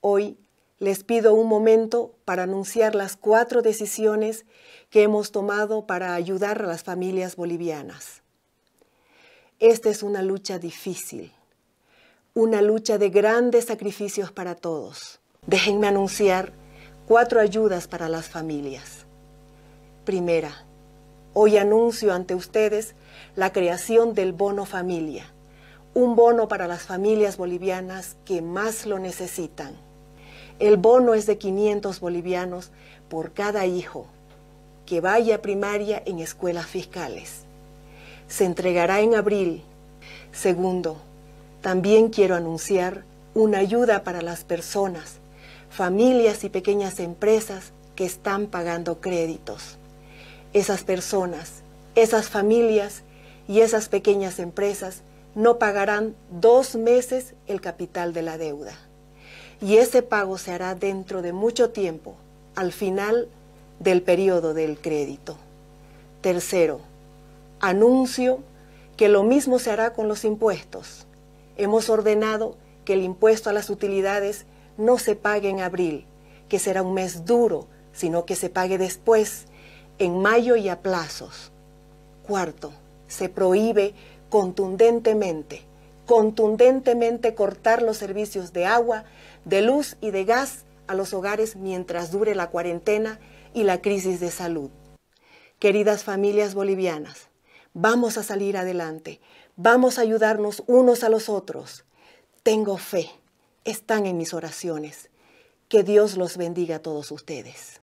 Hoy les pido un momento para anunciar las cuatro decisiones que hemos tomado para ayudar a las familias bolivianas. Esta es una lucha difícil, una lucha de grandes sacrificios para todos. Déjenme anunciar cuatro ayudas para las familias. Primera, hoy anuncio ante ustedes la creación del bono familia, un bono para las familias bolivianas que más lo necesitan. El bono es de 500 bolivianos por cada hijo que vaya a primaria en escuelas fiscales. Se entregará en abril. Segundo, también quiero anunciar una ayuda para las personas, familias y pequeñas empresas que están pagando créditos. Esas personas, esas familias y esas pequeñas empresas no pagarán dos meses el capital de la deuda y ese pago se hará dentro de mucho tiempo, al final del periodo del crédito. Tercero, anuncio que lo mismo se hará con los impuestos. Hemos ordenado que el impuesto a las utilidades no se pague en abril, que será un mes duro, sino que se pague después, en mayo y a plazos. Cuarto, se prohíbe contundentemente contundentemente cortar los servicios de agua, de luz y de gas a los hogares mientras dure la cuarentena y la crisis de salud. Queridas familias bolivianas, vamos a salir adelante, vamos a ayudarnos unos a los otros. Tengo fe, están en mis oraciones. Que Dios los bendiga a todos ustedes.